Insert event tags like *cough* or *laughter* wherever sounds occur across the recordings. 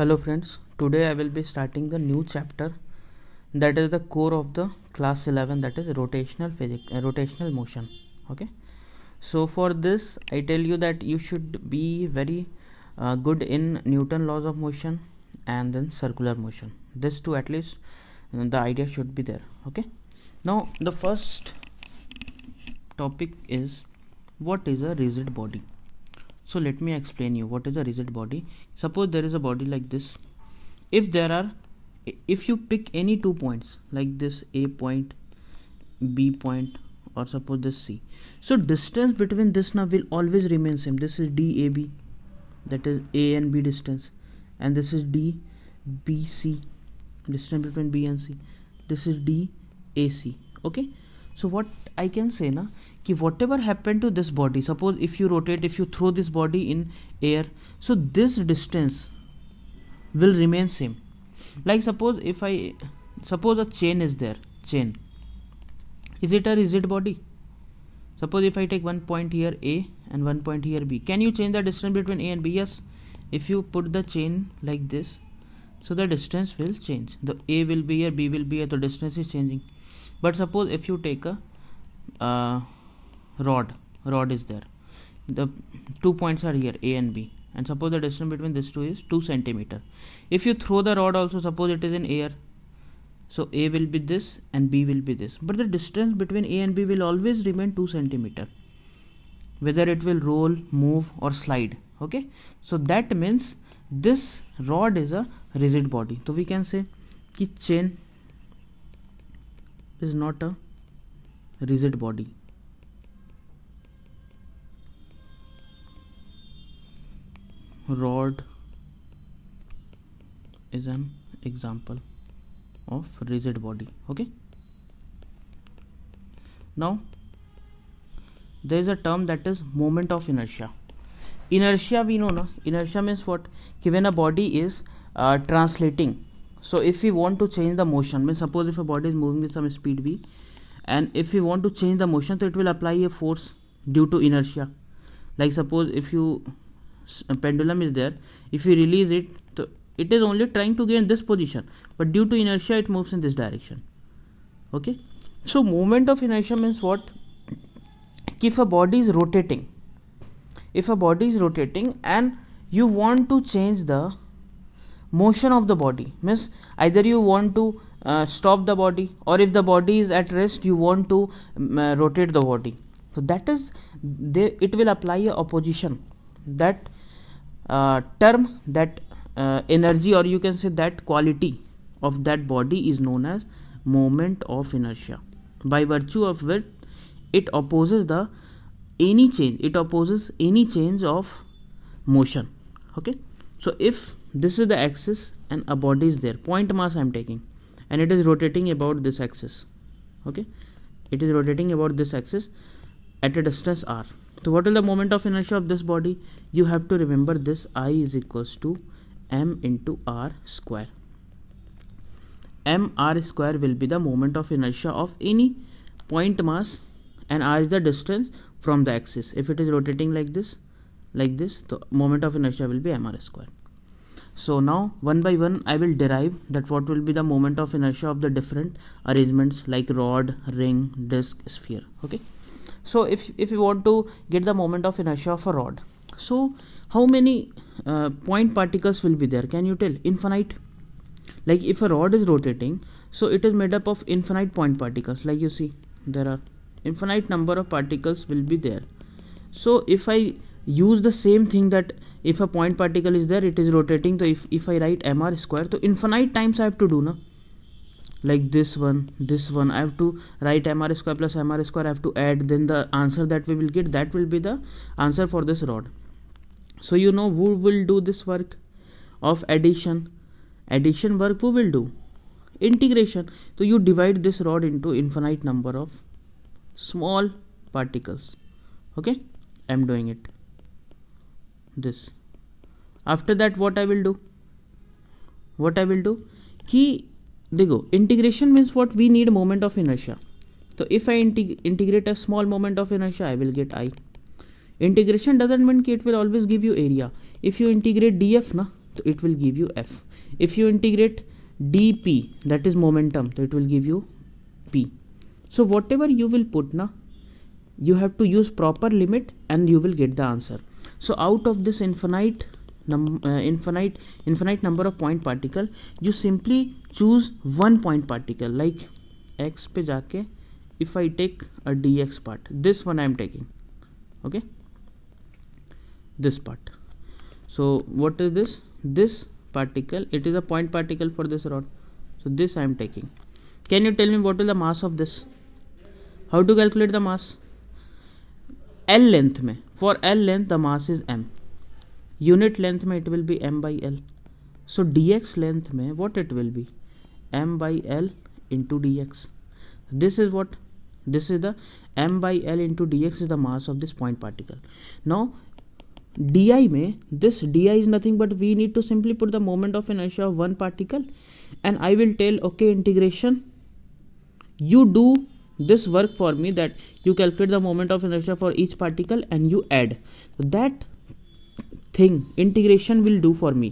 hello friends today i will be starting the new chapter that is the core of the class 11 that is rotational physics uh, rotational motion okay so for this i tell you that you should be very uh, good in newton laws of motion and then circular motion this two at least uh, the idea should be there okay now the first topic is what is a rigid body so let me explain you what is a rigid body suppose there is a body like this if there are if you pick any two points like this a point b point or suppose this c so distance between this now will always remain same this is dab that is a and b distance and this is dbc distance between b and c this is dac okay so what i can say na ki whatever happened to this body suppose if you rotate if you throw this body in air so this distance will remain same like suppose if i suppose a chain is there chain is it a rigid body suppose if i take one point here a and one point here b can you change the distance between a and b yes if you put the chain like this so the distance will change the a will be here b will be here the distance is changing but suppose if you take a uh, rod rod is there the two points are here a and b and suppose the distance between these two is 2 centimeter if you throw the rod also suppose it is in air so a will be this and b will be this but the distance between a and b will always remain 2 centimeter whether it will roll move or slide okay so that means this rod is a rigid body so we can say कि chain is not a rigid body rod is an example of rigid body okay now there is a term that is moment of inertia inertia we know na inertia means what given a body is uh, translating so if we want to change the motion means suppose if a body is moving with some speed v and if we want to change the motion so it will apply a force due to inertia like suppose if you pendulum is there if you release it so it is only trying to gain this position but due to inertia it moves in this direction okay so movement of inertia means what if a body is rotating if a body is rotating and you want to change the motion of the body means either you want to uh, stop the body or if the body is at rest you want to um, uh, rotate the body so that is they it will apply a opposition that uh, term that uh, energy or you can say that quality of that body is known as moment of inertia by virtue of which it opposes the any change it opposes any change of motion okay so if this is the axis and a body is there point mass i'm taking and it is rotating about this axis okay it is rotating about this axis at a distance r so what is the moment of inertia of this body you have to remember this i is equals to m into r square m r square will be the moment of inertia of any point mass and r is the distance from the axis if it is rotating like this like this the moment of inertia will be m r square so now one by one I will derive that what will be the moment of inertia of the different arrangements like rod, ring, disc, sphere. Okay. So if, if you want to get the moment of inertia of a rod. So how many uh, point particles will be there? Can you tell? Infinite. Like if a rod is rotating, so it is made up of infinite point particles. Like you see, there are infinite number of particles will be there. So if I use the same thing that if a point particle is there it is rotating so if, if I write mr square so infinite times I have to do na like this one this one I have to write mr square plus mr square I have to add then the answer that we will get that will be the answer for this rod so you know who will do this work of addition addition work who will do integration so you divide this rod into infinite number of small particles okay I'm doing it this after that what i will do what i will do कि देखो integration means what we need moment of inertia तो if I integrate a small moment of inertia I will get I integration doesn't mean कि it will always give you area if you integrate d f ना तो it will give you f if you integrate d p that is momentum तो it will give you p so whatever you will put ना you have to use proper limit and you will get the answer so out of this infinite num uh, infinite infinite number of point particle you simply choose one point particle like x pe jaake if i take a dx part this one i am taking okay this part so what is this this particle it is a point particle for this rod so this i am taking can you tell me what is the mass of this how to calculate the mass l length में for L length, the mass is m. Unit length में it will be m by L. So dx length में what it will be? m by L into dx. This is what this is the m by L into dx is the mass of this point particle. Now di में this di is nothing but we need to simply put the moment of inertia of one particle and I will tell okay integration you do this work for me that you calculate the moment of inertia for each particle and you add that thing integration will do for me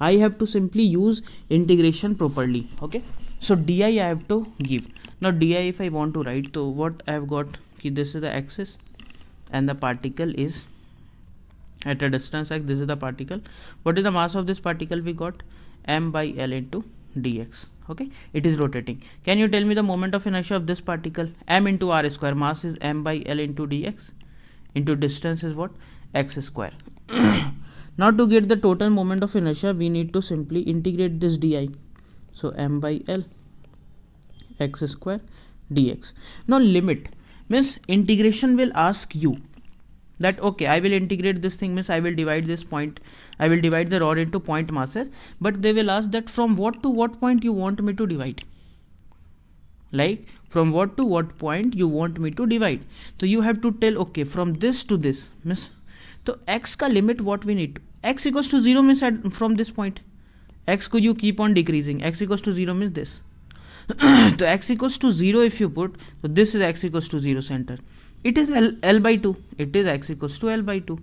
i have to simply use integration properly okay so di i have to give now di if i want to write so what i have got ki this is the axis and the particle is at a distance like this is the particle what is the mass of this particle we got m by l into dx okay it is rotating can you tell me the moment of inertia of this particle m into r square mass is m by l into dx into distance is what x square *coughs* now to get the total moment of inertia we need to simply integrate this di so m by l x square dx now limit means integration will ask you that okay i will integrate this thing means i will divide this point i will divide the rod into point masses but they will ask that from what to what point you want me to divide like from what to what point you want me to divide so you have to tell okay from this to this means so x ka limit what we need x equals to 0 means at, from this point x could you keep on decreasing x equals to 0 means this *coughs* so x equals to 0 if you put so this is x equals to 0 center it is L, L by 2 it is x equals to L by 2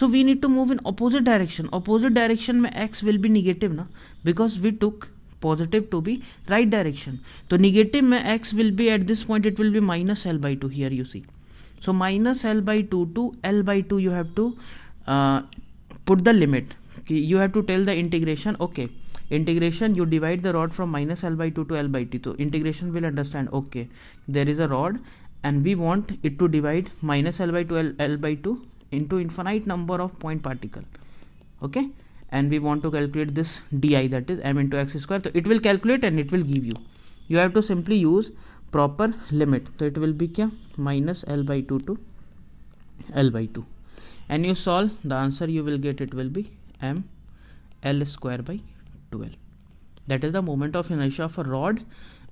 so we need to move in opposite direction opposite direction mein x will be negative na because we took positive to be right direction so negative mein x will be at this point it will be minus L by 2 here you see so minus L by 2 to L by 2 you have to uh, put the limit you have to tell the integration okay integration you divide the rod from minus l by 2 to l by 2 so integration will understand okay there is a rod and we want it to divide minus L by 2 L, L by 2 into infinite number of point particle okay and we want to calculate this di that is m into x square so it will calculate and it will give you you have to simply use proper limit so it will be kya minus l by 2 to l by 2 and you solve the answer you will get it will be m l square by 12 that is the moment of inertia of a rod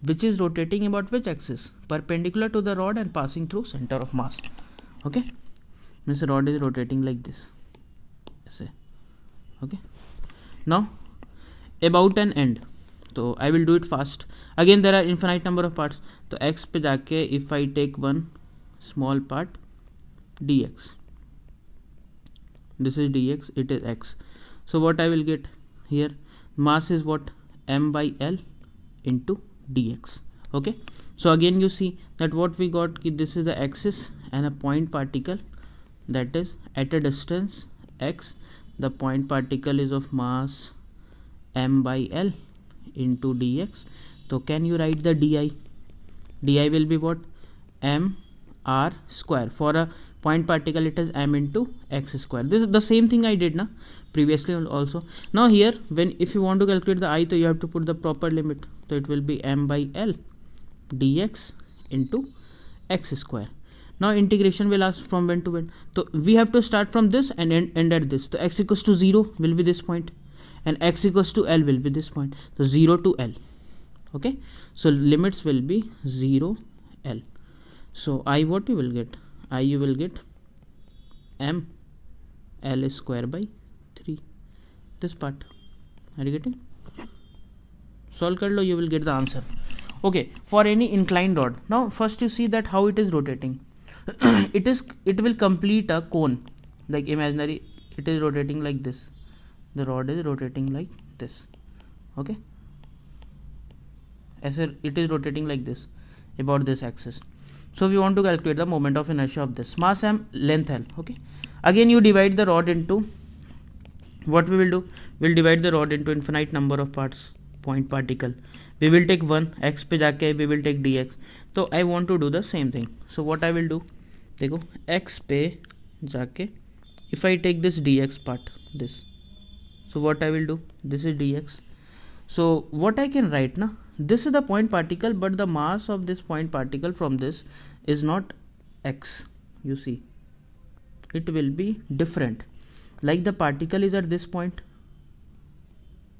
which is rotating about which axis perpendicular to the rod and passing through center of mass okay means rod is rotating like this say okay now about an end so i will do it fast again there are infinite number of parts so x pe jaake if i take one small part dx this is dx it is x so what i will get here mass is what m by l into dx okay so again you see that what we got this is the axis and a point particle that is at a distance x the point particle is of mass m by l into dx so can you write the di di will be what m r square for a point particle it is m into x square this is the same thing i did now previously also now here when if you want to calculate the i so you have to put the proper limit so it will be m by l dx into x square now integration will ask from when to when so we have to start from this and end, end at this so x equals to 0 will be this point and x equals to l will be this point so 0 to l okay so limits will be 0 l so i what you will get i you will get m l square by this part are you getting solve it, lo you will get the answer okay for any inclined rod now first you see that how it is rotating *clears throat* it is it will complete a cone like imaginary it is rotating like this the rod is rotating like this okay as a, it is rotating like this about this axis so we want to calculate the moment of inertia of this mass m length l okay again you divide the rod into what we will do we'll divide the rod into infinite number of parts point particle we will take 1 pe jaake, we will take dx So I want to do the same thing so what I will do x pe jaake. if I take this dx part this so what I will do this is dx so what I can write now this is the point particle but the mass of this point particle from this is not x you see it will be different like the particle is at this point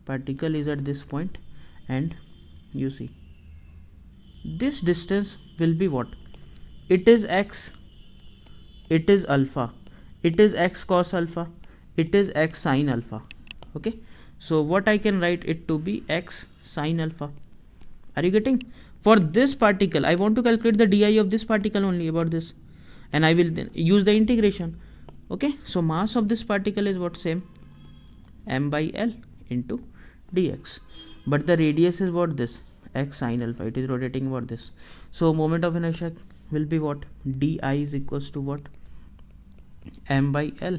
particle is at this point and you see this distance will be what it is x it is alpha it is x cos alpha it is x sine alpha okay so what i can write it to be x sine alpha are you getting for this particle i want to calculate the di of this particle only about this and i will use the integration okay so mass of this particle is what same m by l into dx but the radius is what this x sine alpha it is rotating about this so moment of inertia will be what di is equals to what m by l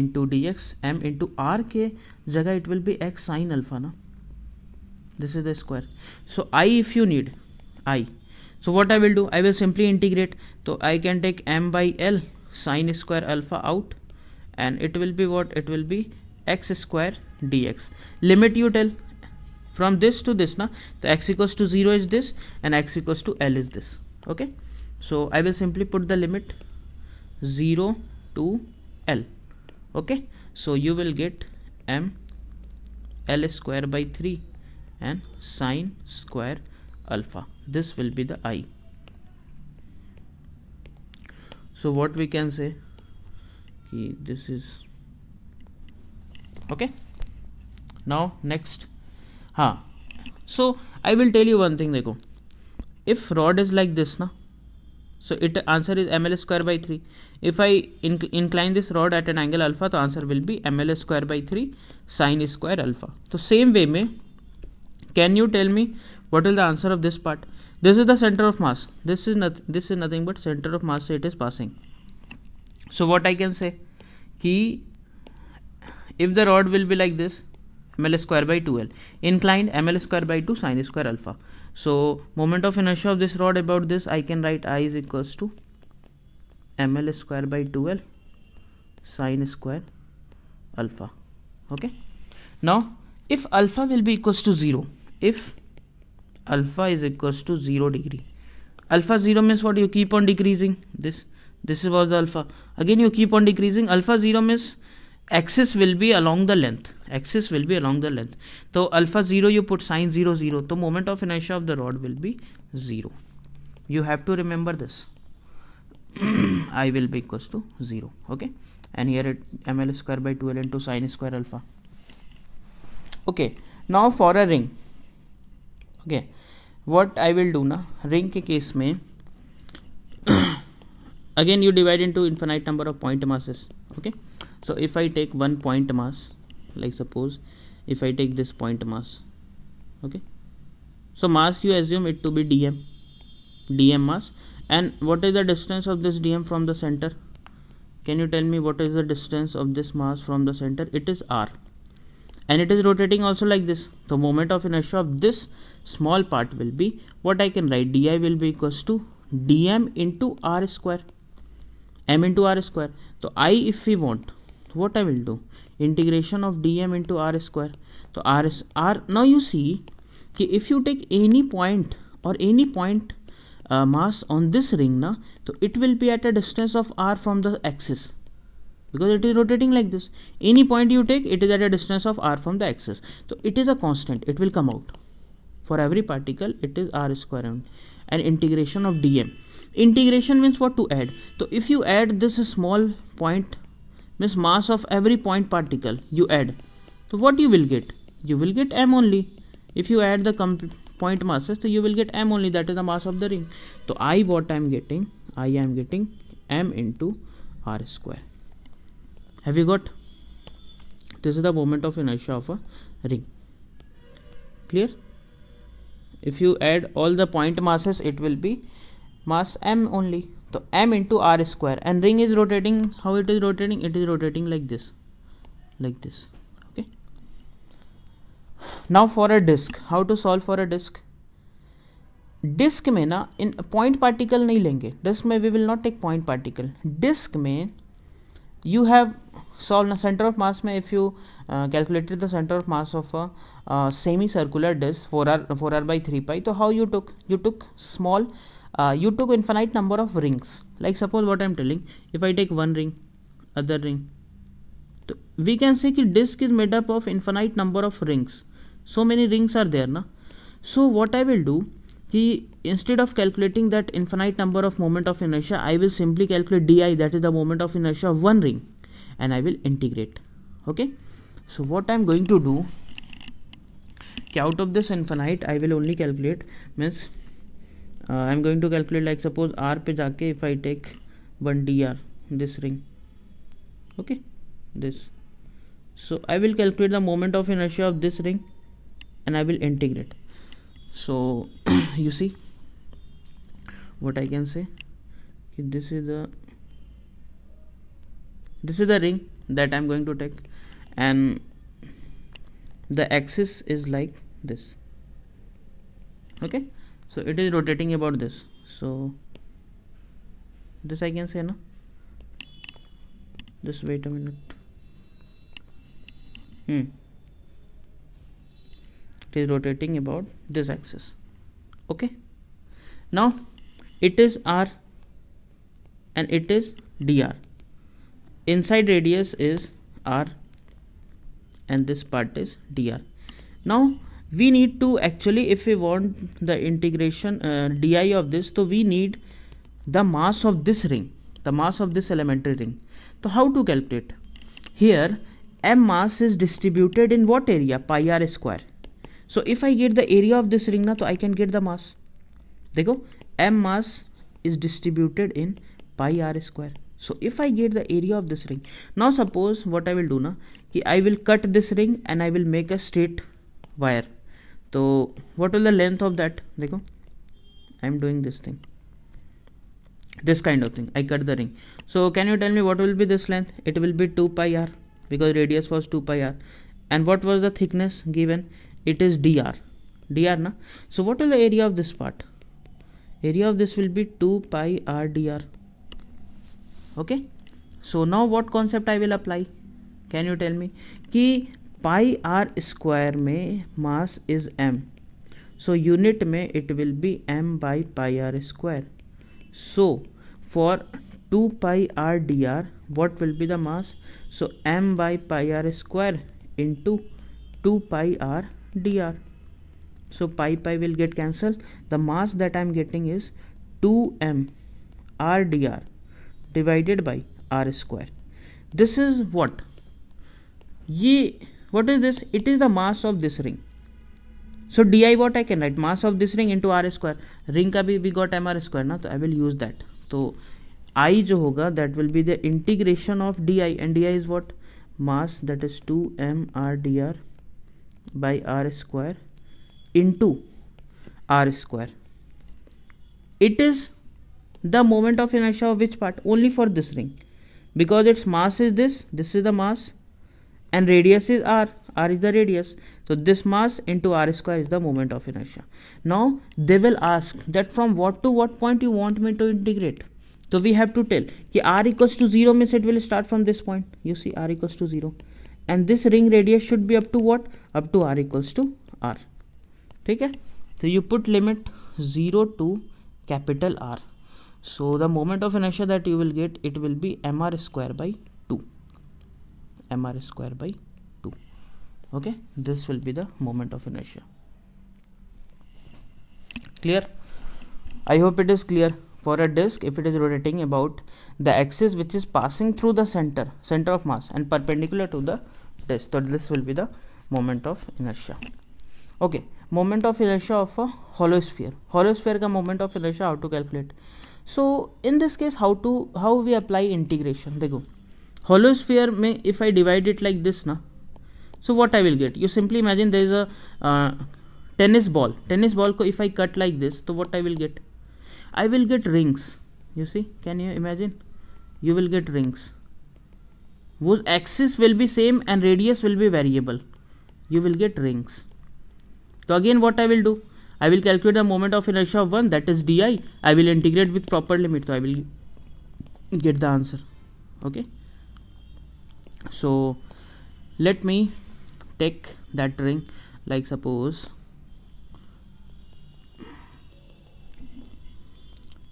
into dx m into rk. jaga it will be x sine alpha na. this is the square so i if you need i so what i will do i will simply integrate so i can take m by l sine square alpha out and it will be what it will be x square dx limit you tell from this to this now the x equals to 0 is this and x equals to l is this okay so i will simply put the limit 0 to l okay so you will get m l square by 3 and sine square alpha this will be the i so what we can say this is okay okay next हाँ so I will tell you one thing देखो if rod is like this ना so it answer is m l square by three if I incline this rod at an angle alpha तो answer will be m l square by three sine square alpha तो same way में can you tell me what is the answer of this part this is the center of mass this is not this is nothing but center of mass it is passing so what i can say ki if the rod will be like this ml square by 2l inclined ml square by 2 sine square alpha so moment of inertia of this rod about this i can write i is equals to ml square by 2l sine square alpha okay now if alpha will be equals to 0 if alpha is equals to 0 degree alpha 0 means what you keep on decreasing this this was the alpha again you keep on decreasing alpha 0 means axis will be along the length axis will be along the length so alpha 0 you put sine 0 0 so moment of inertia of the rod will be 0 you have to remember this *clears throat* i will be equals to 0 okay and here it ml square by 2l into sine square alpha okay now for a ring okay what I will do ना ring के केस में again you divide to infinite number of point masses okay so if I take one point mass like suppose if I take this point mass okay so mass you assume it to be d m d m mass and what is the distance of this d m from the center can you tell me what is the distance of this mass from the center it is r and it is rotating also like this the moment of inertia of this small part will be what i can write di will be equals to dm into r square m into r square so i if we want what i will do integration of dm into r square so r is r now you see कि if you take any point or any point uh, mass on this ring na so it will be at a distance of r from the axis because it is rotating like this any point you take it is at a distance of r from the axis so it is a constant it will come out for every particle it is r square and, and integration of dm integration means what to add so if you add this small point means mass of every point particle you add so what you will get you will get m only if you add the point masses so you will get m only that is the mass of the ring so i what i am getting i am getting m into r square have you got this is the moment of inertia of a ring clear if you add all the point masses it will be mass m only so m into r square and ring is rotating how it is rotating it is rotating like this like this okay now for a disk how to solve for a disk disk में ना इन point particle नहीं लेंगे disk में we will not take point particle disk में you have solve the center of mass may if you uh, calculated the center of mass of a uh, semicircular disk 4r 4r by 3 pi so how you took you took small uh, you took infinite number of rings like suppose what i'm telling if i take one ring other ring we can say that disk is made up of infinite number of rings so many rings are there na so what i will do he instead of calculating that infinite number of moment of inertia i will simply calculate di that is the moment of inertia of one ring and I will integrate okay so what I'm going to do out of this infinite I will only calculate means uh, I'm going to calculate like suppose r R पे जाके if I take one dr this ring okay this so I will calculate the moment of inertia of this ring and I will integrate so *clears throat* you see what I can say this is the this is the ring that i'm going to take and the axis is like this okay so it is rotating about this so this i can say no. just wait a minute hmm it is rotating about this axis okay now it is r and it is dr inside radius is r and this part is dr now we need to actually if we want the integration uh, di of this so we need the mass of this ring the mass of this elementary ring so how to calculate here m mass is distributed in what area pi r square so if i get the area of this ring now so i can get the mass देखो m mass is distributed in pi r square so if i get the area of this ring now suppose what i will do na ki i will cut this ring and i will make a straight wire so what will the length of that dekho i am doing this thing this kind of thing i cut the ring so can you tell me what will be this length it will be 2 pi r because radius was 2 pi r and what was the thickness given it is dr dr na so what is the area of this part area of this will be 2 pi r dr okay so now what concept i will apply can you tell me ki pi r square में mass is m so unit में it will be m by pi r square so for 2 pi r dr what will be the mass so m by pi r square into 2 pi r dr so pi pi will get cancelled the mass that i am getting is 2m r dr divided by r square this is what ये what is this it is the mass of this ring so d I what I can write mass of this ring into r square ring का भी we got m are square ना तो I will use that तो I जो होगा that will be the integration of d I and d I is what mass that is two m r d are by r square into r square it is the moment of inertia of which part only for this ring because its mass is this this is the mass and radius is r r is the radius so this mass into r square is the moment of inertia now they will ask that from what to what point you want me to integrate so we have to tell ki r equals to 0 means it will start from this point you see r equals to 0 and this ring radius should be up to what up to r equals to r Okay. so you put limit 0 to capital r so the moment of inertia that you will get it will be mr square by 2 mr square by 2 okay this will be the moment of inertia clear i hope it is clear for a disk if it is rotating about the axis which is passing through the center center of mass and perpendicular to the disk so this will be the moment of inertia okay moment of inertia of a hollow sphere hollow sphere ka moment of inertia how to calculate so in this case how to how we apply integration देखो hollow sphere में if I divide it like this ना so what I will get you simply imagine there is a uh, tennis ball tennis ball if I cut like this so what I will get I will get rings you see can you imagine you will get rings whose axis will be same and radius will be variable you will get rings so again what I will do I will calculate the moment of inertia of 1 that is di. I will integrate with proper limit. So I will get the answer. Okay. So let me take that ring like suppose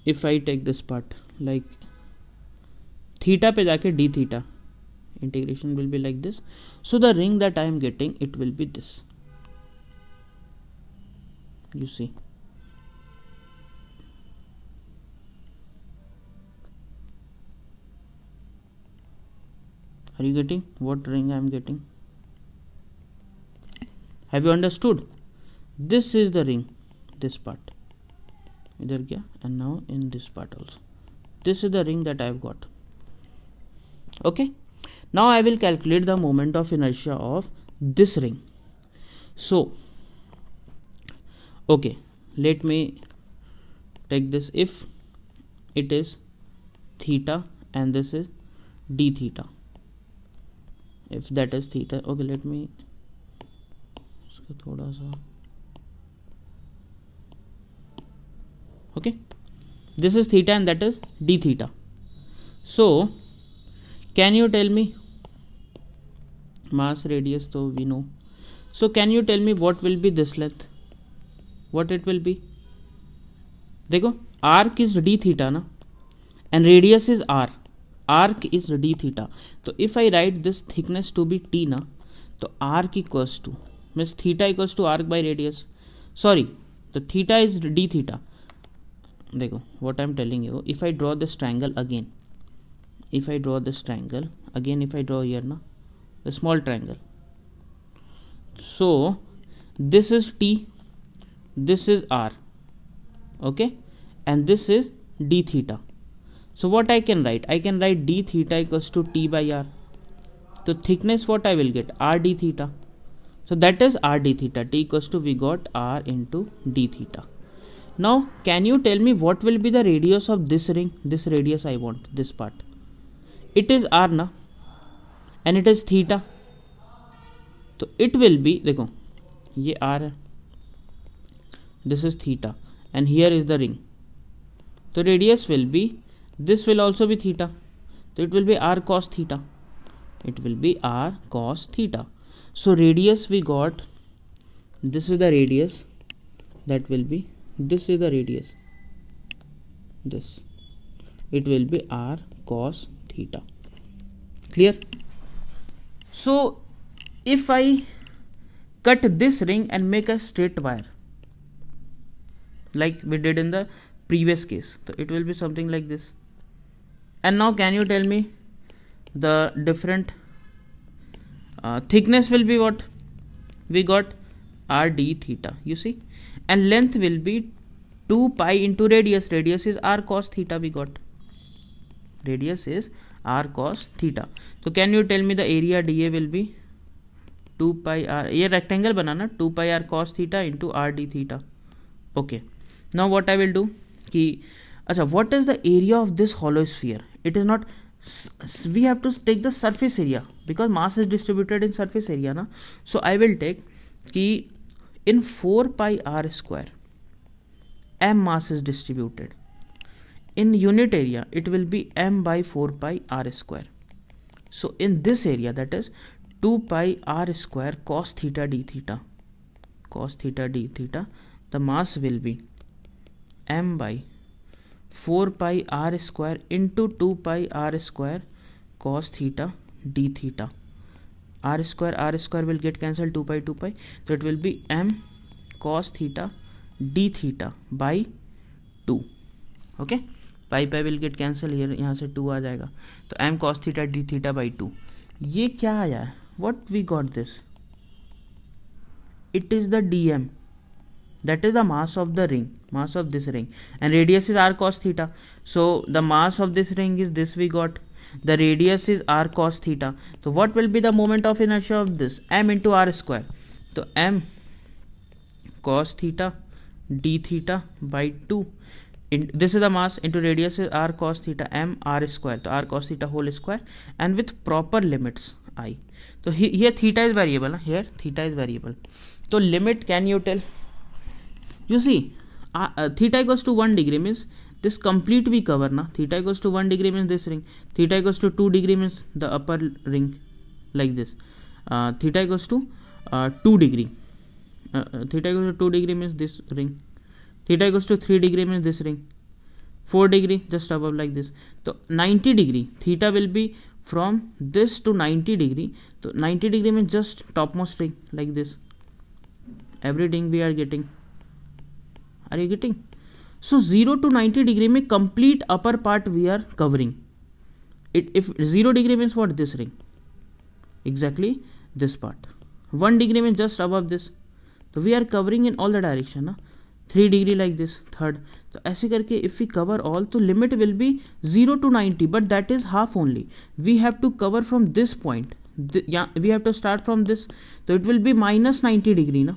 if I take this part like theta pe jaake d theta integration will be like this so the ring that I am getting it will be this you see are you getting what ring i am getting have you understood this is the ring this part इधर गया and now in this part also this is the ring that i have got okay now i will calculate the moment of inertia of this ring so okay let me take this if it is theta and this is d theta if that is theta okay let me okay this is theta and that is d theta so can you tell me mass radius so we know so can you tell me what will be this length what it will be देखो arc is d theta ना and radius is r arc is d theta तो if I write this thickness to be t ना तो arc equals to means theta equals to arc by radius sorry तो theta is d theta देखो what I am telling you if I draw this triangle again if I draw this triangle again if I draw यर ना the small triangle so this is t this is r okay and this is d theta so what i can write i can write d theta equals to t by r so thickness what i will get r d theta so that is r d theta t equals to we got r into d theta now can you tell me what will be the radius of this ring this radius i want this part it is r na and it is theta So it will be. देखो ये this is theta and here is the ring so radius will be this will also be theta so it will be r cos theta it will be r cos theta so radius we got this is the radius that will be this is the radius this it will be r cos theta clear so if i cut this ring and make a straight wire like we did in the previous case so it will be something like this and now can you tell me the different uh, thickness will be what we got r d theta you see and length will be 2 pi into radius radius is r cos theta we got radius is r cos theta so can you tell me the area da will be 2 pi r a rectangle banana, 2 pi r cos theta into r d theta okay now what i will do ki acha what is the area of this hollow sphere it is not we have to take the surface area because mass is distributed in surface area na so i will take ki in 4 pi r square m mass is distributed in unit area it will be m by 4 pi r square so in this area that is 2 pi r square cos theta d theta cos theta d theta the mass will be m by four pi are square into two pi are square cos theta d theta r square r square will get cancel two pi two pi तो it will be m cos theta d theta by two okay pi pi will get cancel here यहाँ से two आ जाएगा तो m cos theta d theta by two ये क्या आया है what we got this it is the d m that is the mass of the ring mass of this ring and radius is r cos theta so the mass of this ring is this we got the radius is r cos theta so what will be the moment of inertia of this m into r square so m cos theta d theta by 2 in, this is the mass into radius is r cos theta m r square so r cos theta whole square and with proper limits i so he, here theta is variable here theta is variable so limit can you tell you see uh, uh, theta equals to 1 degree means this complete we cover na theta equals to 1 degree means this ring theta equals to 2 degree means the upper ring like this uh, theta equals to uh, 2 degree uh, uh, theta equals to 2 degree means this ring theta equals to 3 degree means this ring 4 degree just above like this so 90 degree theta will be from this to 90 degree so 90 degree means just topmost ring like this every ring we are getting are you getting so zero to ninety degree में complete upper part we are covering it if zero degree means what this ring exactly this part one degree mean just अब this तो we are covering in all the direction ना three degree like this third तो ऐसे करके if you cover all तो limit will be zero to ninety but that is half only we have to cover from this point we have to start from this तो it will be minus ninety degree ना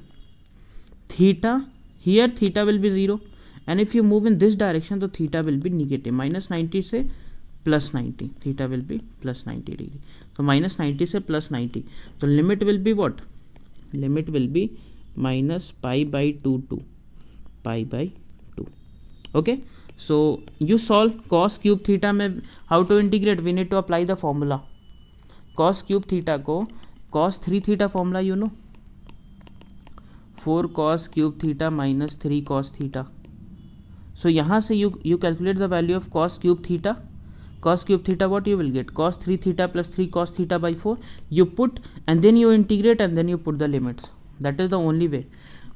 theta here theta will be zero and if you move in this direction तो theta will be negative minus ninety से plus ninety theta will be plus ninety degree तो minus ninety से plus ninety तो limit will be what limit will be minus pi by two to pi by two okay so you solve cos cube theta में how to integrate we need to apply the formula cos cube theta को cos three theta formula you know 4 cos cube theta minus 3 cos theta. So यहाँ से you you calculate the value of cos cube theta. Cos cube theta what you will get? Cos 3 theta plus 3 cos theta by 4. You put and then you integrate and then you put the limits. That is the only way.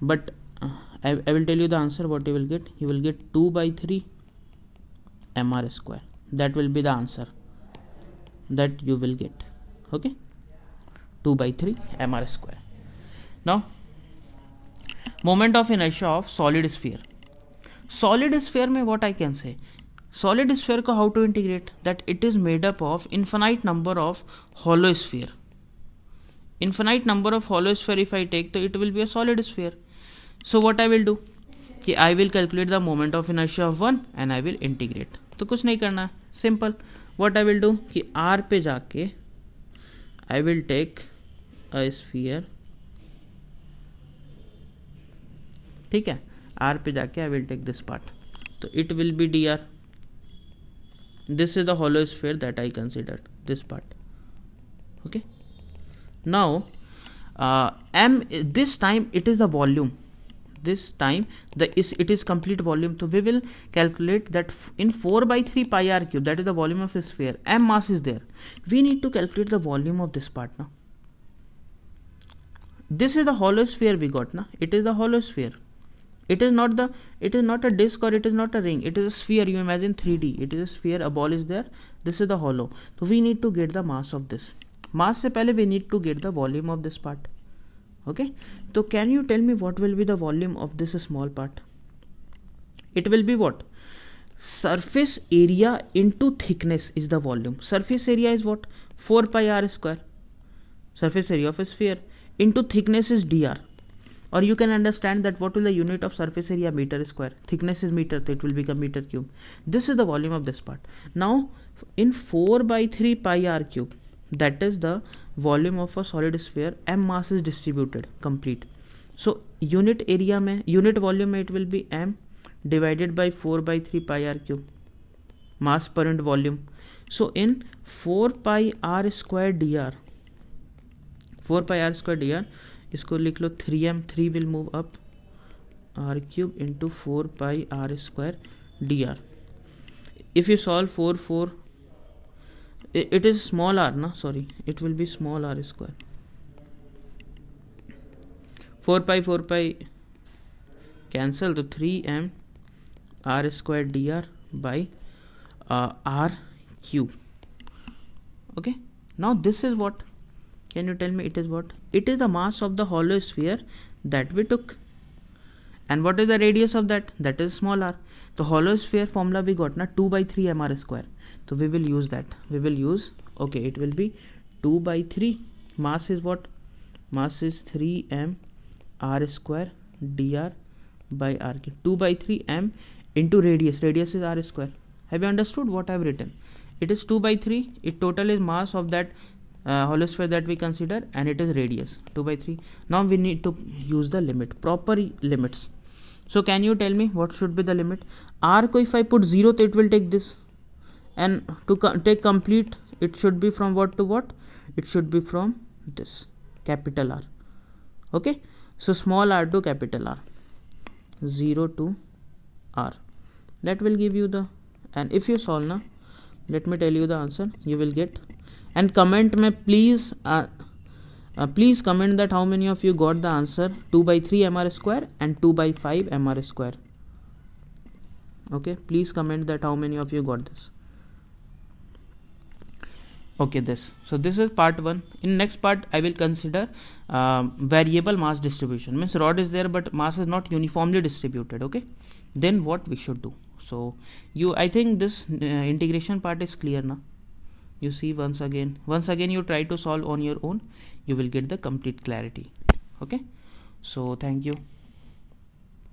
But uh, I, I will tell you the answer what you will get. You will get 2 by 3 mr square. That will be the answer that you will get. Okay. 2 by 3 mr square. Now moment of inertia of solid sphere solid sphere में what I can say solid sphere को how to integrate that it is made up of infinite number of hollow sphere infinite number of hollow sphere if I take तो it will be a solid sphere so what I will do कि I will calculate the moment of inertia of one and I will integrate तो कुछ नहीं करना है simple what I will do कि R पे जाके I will take a sphere ठीक है आर पे जाके I will take this part तो it will be D R this is the hollow sphere that I considered this part okay now uh, m this time it is the volume this time the is it is complete volume so we will calculate that in 4 by 3 pi r cube that is the volume of a sphere m mass is there we need to calculate the volume of this part now this is the hollow sphere we got now it is the hollow sphere it is not the it is not a disk or it is not a ring it is a sphere you imagine 3d it is a sphere a ball is there this is the hollow so we need to get the mass of this mass se pehle we need to get the volume of this part okay so can you tell me what will be the volume of this small part it will be what surface area into thickness is the volume surface area is what 4 pi r square surface area of a sphere into thickness is dr or you can understand that what will the unit of surface area meter square thickness is meter so it will become meter cube this is the volume of this part now in 4 by 3 pi r cube that is the volume of a solid sphere m mass is distributed complete so unit area mein unit volume it will be m divided by 4 by 3 pi r cube mass per unit volume so in 4 pi r square dr 4 pi r square dr इसको लिख लो three M three will move up R cube into four pi are square D R if you solve four four it is small R ना sorry it will be small R square four pi four pi cancel तो three M are square D are by R cube okay now this is what Can you tell me it is what? It is the mass of the hollow sphere that we took. And what is the radius of that? That is small r. The hollow sphere formula we got na 2 by 3 mr square. So we will use that. We will use, okay, it will be 2 by 3. Mass is what? Mass is 3 m r square dr by r. 2 by 3 m into radius. Radius is r square. Have you understood what I have written? It is 2 by 3. It total is mass of that uh, hollow sphere that we consider and it is radius 2 by 3 now we need to use the limit proper limits so can you tell me what should be the limit r if i put 0 it will take this and to co take complete it should be from what to what it should be from this capital r okay so small r to capital r 0 to r that will give you the and if you solve now let me tell you the answer you will get and comment में please uh, uh, please comment that how many of you got the answer 2 by 3 mr square and 2 by 5 mr square okay please comment that how many of you got this okay this so this is part one in next part i will consider uh, variable mass distribution means rod is there but mass is not uniformly distributed okay then what we should do so you i think this integration part is clear now you see once again once again you try to solve on your own you will get the complete clarity okay so thank you